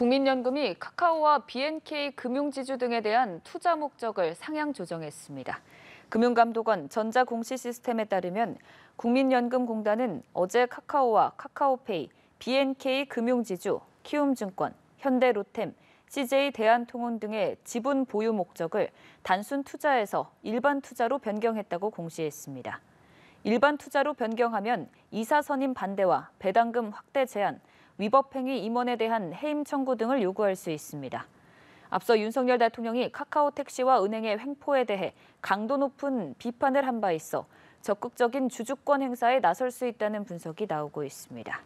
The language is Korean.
국민연금이 카카오와 BNK 금융지주 등에 대한 투자 목적을 상향 조정했습니다. 금융감독원 전자공시 시스템에 따르면 국민연금공단은 어제 카카오와 카카오페이, BNK 금융지주, 키움증권, 현대로템, CJ 대한통운 등의 지분 보유 목적을 단순 투자에서 일반 투자로 변경했다고 공시했습니다. 일반 투자로 변경하면 이사 선임 반대와 배당금 확대 제한, 위법행위 임원에 대한 해임 청구 등을 요구할 수 있습니다. 앞서 윤석열 대통령이 카카오 택시와 은행의 횡포에 대해 강도 높은 비판을 한 바 있어 적극적인 주주권 행사에 나설 수 있다는 분석이 나오고 있습니다.